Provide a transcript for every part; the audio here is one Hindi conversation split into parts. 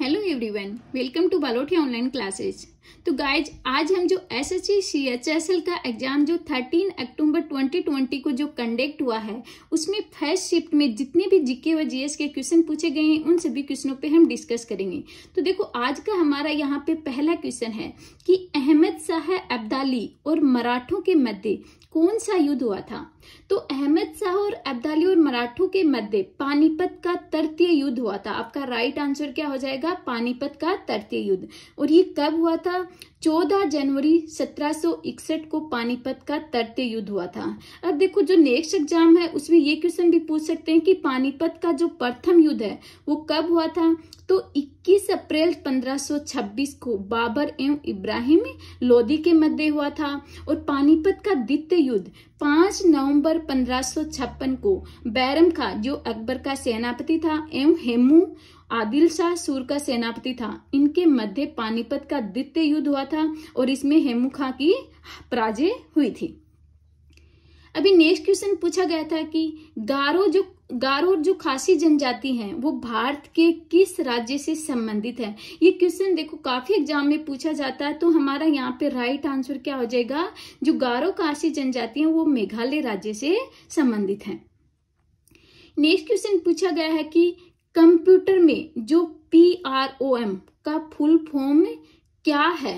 hello everyone welcome to Balothia online classes तो गाइज आज हम जो S H E C H S L का एग्जाम जो 13 अक्टूबर 2020 को जो कंडक्ट हुआ है उसमें फर्स्ट शिफ्ट में जितने भी जीके व जीएस के क्वेश्चन पूछे गए हैं उन सभी क्वेश्चनों पे हम डिस्कस करेंगे तो देखो आज का हमारा यहाँ पे पहला क्वेश्चन है कि अहमद शाह अब्दाली और मराठों के मध्य कौन सा युद्ध हुआ था तो अहमद शाह और अब्दाली और मराठों के मध्य पानीपत का तृतीय युद्ध हुआ था आपका राइट आंसर क्या हो जाएगा पानीपत का तृतीय युद्ध और ये कब हुआ था था 14 जनवरी 1761 को पानीपत का तृतीय युद्ध हुआ था अब देखो जो नेक्स्ट एग्जाम है उसमें ये क्वेश्चन भी पूछ सकते हैं कि पानीपत का जो प्रथम युद्ध है वो कब हुआ था तो 21 अप्रैल 1526 को बाबर एवं इब्राहिम लोदी के मध्य हुआ था और पानीपत का द्वितीय युद्ध 5 नवंबर 1556 को बैरम खा जो अकबर का सेनापति था एवं हेमू आदिल शाह सूर का सेनापति था इनके मध्य पानीपत का द्वितीय युद्ध हुआ था और इसमें हेमू खां की पराजय हुई थी अभी नेक्स्ट क्वेश्चन पूछा गया था कि गारो जो गारो जो खासी जनजाति है वो भारत के किस राज्य से संबंधित है ये क्वेश्चन देखो काफी एग्जाम में पूछा जाता है तो हमारा यहाँ पे राइट आंसर क्या हो जाएगा जो गारो खासी जनजाति है वो मेघालय राज्य से संबंधित है नेक्स्ट क्वेश्चन पूछा गया है कि कंप्यूटर में जो पी आर ओ एम का फुल फॉर्म क्या है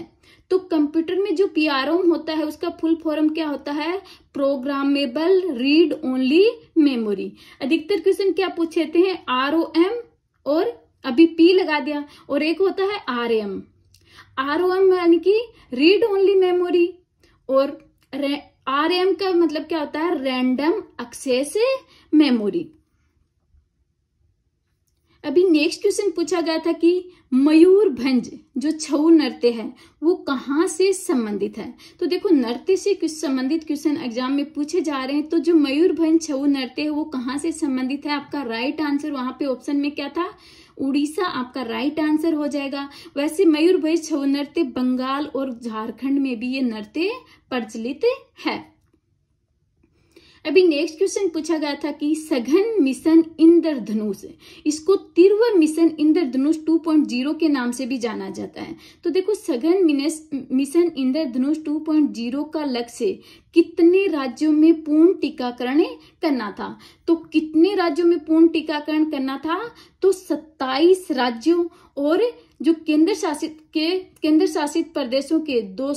तो कंप्यूटर में जो पी आर ओ एम होता है उसका फुल फॉर्म क्या होता है प्रोग्रामेबल रीड ओनली मेमोरी अधिकतर क्वेश्चन क्या पूछे थे हैं आर ओ एम और अभी पी लगा दिया और एक होता है R M R O M यानी कि रीड ओनली मेमोरी और आर एम का मतलब क्या होता है रैंडम एक्सेस मेमोरी अभी नेक्स्ट क्वेश्चन पूछा गया था कि मयूर भंज जो छऊ नृत्य है वो कहाँ से संबंधित है तो देखो नृत्य से कुछ संबंधित क्वेश्चन एग्जाम में पूछे जा रहे हैं तो जो मयूर भंज छऊ नृत्य है वो कहाँ से संबंधित है आपका राइट आंसर वहां पे ऑप्शन में क्या था उड़ीसा आपका राइट आंसर हो जाएगा वैसे मयूर भंज छऊ नृत्य बंगाल और झारखंड में भी ये नृत्य प्रचलित है अभी नेक्स्ट क्वेश्चन पूछा गया था कि सघन मिशन इंद्रधनुष इसको तीव्र मिशन इंद्रधनुष 2.0 के नाम से भी जाना जाता है तो देखो सघन मिशन इंद्रधनुष 2.0 का लक्ष्य कितने राज्यों में पूर्ण टीकाकरण करना था तो कितने राज्यों में पूर्ण टीकाकरण करना था तो 27 राज्यों और जो केंद्र शासित के केंद्र शासित प्रदेशों के दो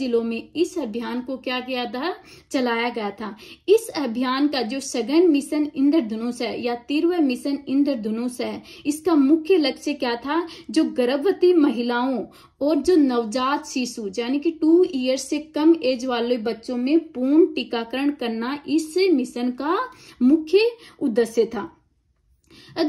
जिलों में इस अभियान को क्या किया था चलाया गया था इस अभियान का जो सघन मिशन इंद्रधनुष है या तीर्व मिशन इंद्रधनुष है इसका मुख्य लक्ष्य क्या था जो गर्भवती महिलाओं और जो नवजात शिशु यानी कि टू ईयर्स से कम एज वाले बच्चों में पूर्ण टीकाकरण करना इस मिशन का मुख्य उद्देश्य था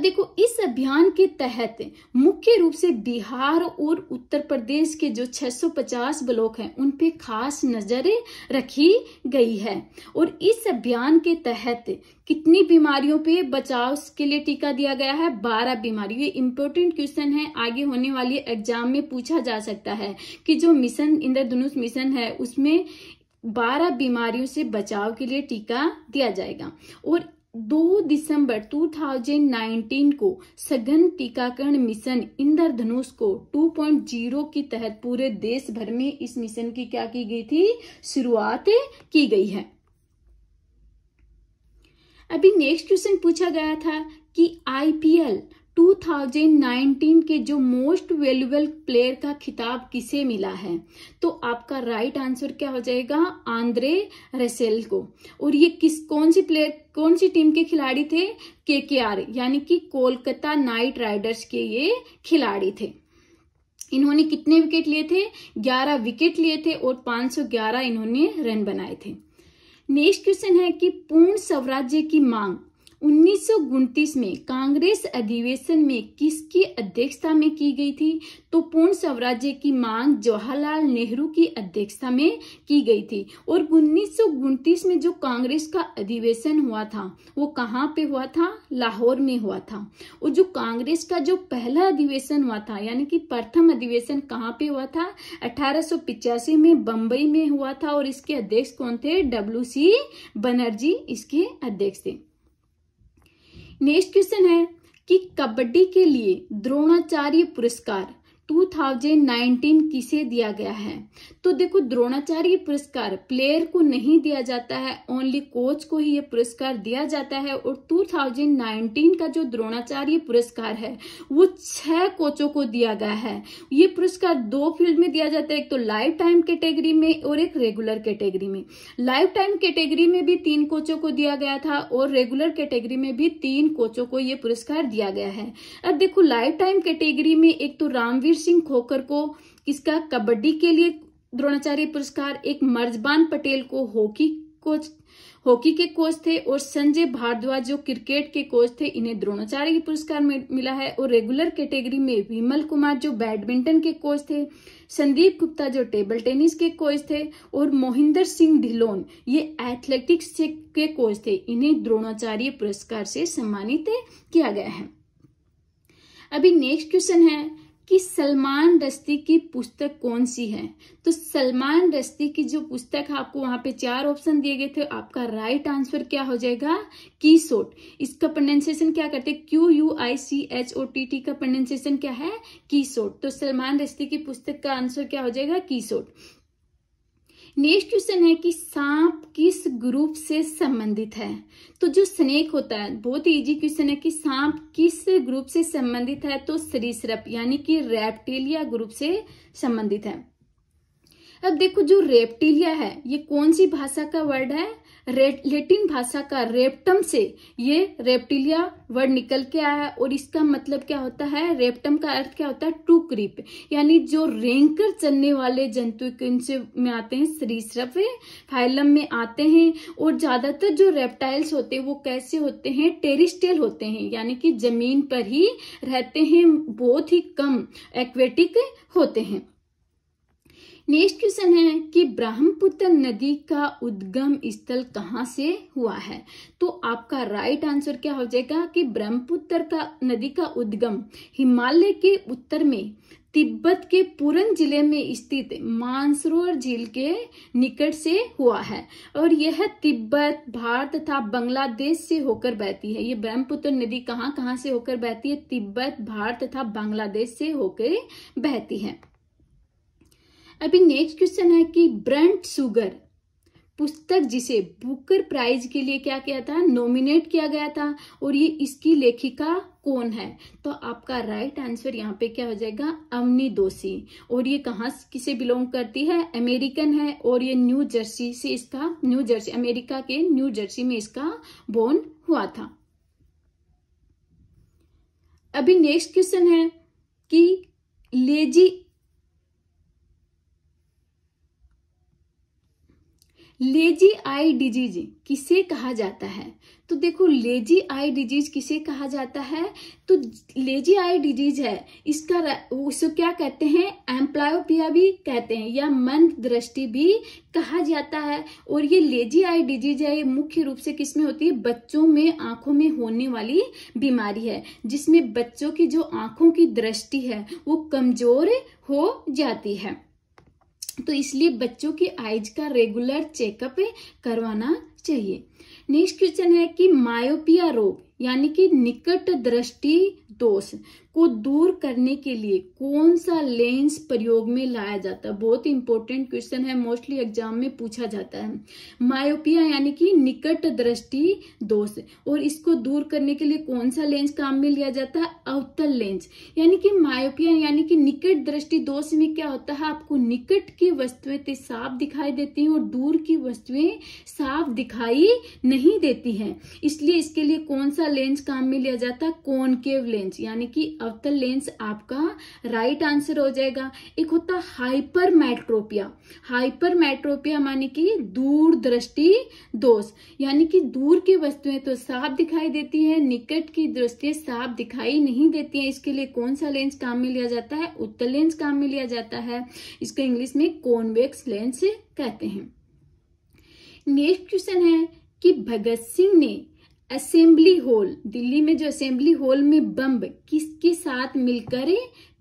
देखो इस अभियान के तहत मुख्य रूप से बिहार और उत्तर प्रदेश के जो 650 ब्लॉक हैं उन पे खास नजर रखी गई है और इस अभियान के तहत कितनी बीमारियों पे बचाव के लिए टीका दिया गया है बारह बीमारी ये इम्पोर्टेंट क्वेश्चन है आगे होने वाली एग्जाम में पूछा जा सकता है कि जो मिशन इंद्रधनुष मिशन है उसमें बारह बीमारियों से बचाव के लिए टीका दिया जाएगा और दो दिसंबर 2019 को सघन टीकाकरण मिशन इंद्रधनुष को 2.0 के तहत पूरे देश भर में इस मिशन की क्या की गई थी शुरुआत की गई है अभी नेक्स्ट क्वेश्चन पूछा गया था कि आईपीएल 2019 के जो मोस्ट वेल्यूबल प्लेयर का खिताब किसे मिला है तो आपका राइट आंसर क्या हो जाएगा आंद्रे रसेल को और ये किस कौन सी प्लेयर कौन सी टीम के खिलाड़ी थे के के आर यानी कि कोलकाता नाइट राइडर्स के ये खिलाड़ी थे इन्होंने कितने विकेट लिए थे 11 विकेट लिए थे और 511 इन्होंने रन बनाए थे नेक्स्ट क्वेश्चन है कि पूर्ण स्वराज्य की मांग उन्नीस में कांग्रेस अधिवेशन में किसकी अध्यक्षता में की गई थी तो पूर्ण स्वराज्य की मांग जवाहरलाल नेहरू की अध्यक्षता में की गई थी और उन्नीस में जो कांग्रेस का अधिवेशन हुआ था वो कहाँ पे हुआ था लाहौर में हुआ था और जो कांग्रेस का जो पहला अधिवेशन हुआ था यानी कि प्रथम अधिवेशन कहाँ पे हुआ था अठारह में बम्बई में हुआ था और इसके अध्यक्ष कौन थे डब्ल्यू बनर्जी इसके अध्यक्ष थे नेक्स्ट क्वेश्चन है कि कबड्डी के लिए द्रोणाचार्य पुरस्कार 2019 किसे दिया गया है तो देखो द्रोणाचार्य पुरस्कार प्लेयर को नहीं दिया जाता है ओनली कोच को ही ये पुरस्कार दिया जाता है और 2019 का जो द्रोणाचार्य पुरस्कार है वो छह कोचों को दिया गया है ये पुरस्कार दो फील्ड में दिया जाता है एक तो लाइफ टाइम कैटेगरी में और एक रेगुलर कैटेगरी में लाइफ टाइम कैटेगरी में भी तीन कोचों को दिया गया था और रेगुलर कैटेगरी में भी तीन कोचों को यह पुरस्कार दिया गया है अब देखो लाइफ टाइम कैटेगरी में एक तो रामवीर सिंह खोकर को किसका कबड्डी के लिए द्रोणाचार्य पुरस्कार एक मर्जबान पटेल को हॉकी कोच हॉकी के कोच थे और संजय भारद्वाज जो क्रिकेट के कोच थे इन्हें द्रोणाचार्य पुरस्कार मिला है और रेगुलर कैटेगरी में विमल कुमार जो बैडमिंटन के कोच थे संदीप गुप्ता जो टेबल टेनिस के कोच थे और मोहिंदर सिंह ढिलोन ये एथलेटिक्स के कोच थे इन्हें द्रोणाचार्य पुरस्कार से सम्मानित किया गया है अभी नेक्स्ट क्वेश्चन है कि सलमान रस्ती की पुस्तक कौन सी है तो सलमान रस्ती की जो पुस्तक आपको वहां पे चार ऑप्शन दिए गए थे आपका राइट आंसर क्या हो जाएगा की सोट इसका प्रोनाउंसिएशन क्या करते Q U I C H O T T E pronunciation क्या है की सोट तो सलमान रस्ती की पुस्तक का आंसर क्या हो जाएगा की सोट नेक्स्ट क्वेश्चन है कि सांप किस ग्रुप से संबंधित है तो जो स्नेक होता है बहुत इजी क्वेश्चन है कि सांप किस ग्रुप से संबंधित है तो सरीसृप यानी कि रेप्टिलिया ग्रुप से संबंधित है अब देखो जो रेप्टिलिया है ये कौन सी भाषा का वर्ड है लेटिन भाषा का रेप्टम से ये रेप्टिलिया वर्ड निकल के आया और इसका मतलब क्या होता है रेप्टम का अर्थ क्या होता है टू क्रीप यानी जो रेंकर चलने वाले जंतु इनसे में आते हैं सरीसृप फाइलम में आते हैं और ज्यादातर जो रेप्टाइल्स होते हैं वो कैसे होते हैं टेरिस्टेल होते हैं यानी कि जमीन पर ही रहते हैं बहुत ही कम एक्वेटिक होते हैं नेक्स्ट क्वेश्चन है कि ब्रह्मपुत्र नदी का उद्गम स्थल कहाँ से हुआ है तो आपका राइट आंसर क्या हो जाएगा कि ब्रह्मपुत्र का नदी का उद्गम हिमालय के उत्तर में तिब्बत के पूरन जिले में स्थित मानसरोवर झील के निकट से हुआ है और यह तिब्बत भारत तथा बांग्लादेश से होकर बहती है ये ब्रह्मपुत्र नदी कहाँ कहाँ से होकर बहती है तिब्बत भारत तथा बांग्लादेश से होकर बहती है अभी नेक्स्ट क्वेश्चन है कि ब्रंट सुगर पुस्तक जिसे बुकर प्राइज के लिए क्या किया था नॉमिनेट किया गया था और ये इसकी लेखिका कौन है तो आपका राइट आंसर यहाँ पे क्या हो जाएगा अमनी दोषी और ये कहाँ किसे बिलोंग करती है अमेरिकन है और ये न्यू जर्सी से इसका न्यू जर्सी अमेरिका के न्यू जर्सी में इसका बोर्न हुआ था अभी नेक्स्ट क्वेश्चन है कि लेजी लेजी आई डिजीज किसे कहा जाता है तो देखो लेजी आई डिजीज किसे कहा जाता है तो लेजी आई डिजीज है इसका उसको क्या कहते हैं एम्प्लायोपिया भी कहते हैं या मंद दृष्टि भी कहा जाता है और ये लेजी आई डिजीज है ये मुख्य रूप से किसमें होती है बच्चों में आंखों में होने वाली बीमारी है जिसमें बच्चों की जो आंखों की दृष्टि है वो कमजोर हो जाती है तो इसलिए बच्चों की आइज का रेगुलर चेकअप करवाना चाहिए नेक्स्ट क्वेश्चन है कि मायोपिया रोग यानी कि निकट दृष्टि दोष को दूर करने के लिए कौन सा लेंस प्रयोग में लाया जाता है बहुत इंपॉर्टेंट क्वेश्चन है मोस्टली एग्जाम में पूछा जाता है मायोपिया यानी कि निकट दृष्टि दोष और इसको दूर करने के लिए कौन सा लेंस काम में लिया जाता है अवतल लेंस यानी कि मायोपिया यानी कि निकट दृष्टि दोष में क्या होता है आपको निकट की वस्तुएं साफ दिखाई देती है और दूर की वस्तुएं साफ दिखाई नहीं देती है इसलिए इसके लिए कौन सा लेंस काम में लिया जाता है कॉनकेव लेंस यानी कि अवतल लेंस आपका राइट आंसर हो जाएगा एक होता हाइपर मैट्रोपिया हाइपर मैट्रोपिया माने की दूर दृष्टि दोष यानी कि दूर की वस्तुएं तो साफ दिखाई देती है निकट की दृष्टि साफ दिखाई नहीं देती है इसके लिए कौन सा लेंस काम में लिया जाता है उत्तर लेंस काम में लिया जाता है इसको इंग्लिश में कॉनवेक्स लेंस कहते हैं नेक्स्ट क्वेश्चन है कि भगत सिंह ने असेंबली हॉल दिल्ली में जो असेंबली हॉल में बम्ब किसके साथ मिलकर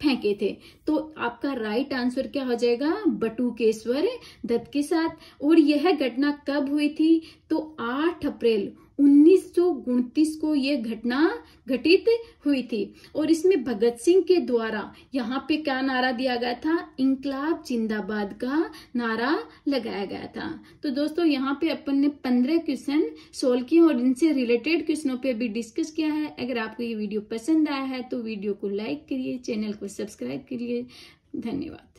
फेंके थे तो आपका राइट आंसर क्या हो जाएगा बटुकेश्वर दत्त के साथ और यह घटना कब हुई थी तो 8 अप्रैल 1929 को यह घटना घटित हुई थी और इसमें भगत सिंह के द्वारा यहाँ पे क्या नारा दिया गया था इंकलाब जिंदाबाद का नारा लगाया गया था तो दोस्तों यहाँ पे अपन ने पंद्रह क्वेश्चन सोल्व किए और इनसे रिलेटेड क्वेश्चनों पे भी डिस्कस किया है अगर आपको ये वीडियो पसंद आया है तो वीडियो को लाइक करिए चैनल को सब्सक्राइब करिए धन्यवाद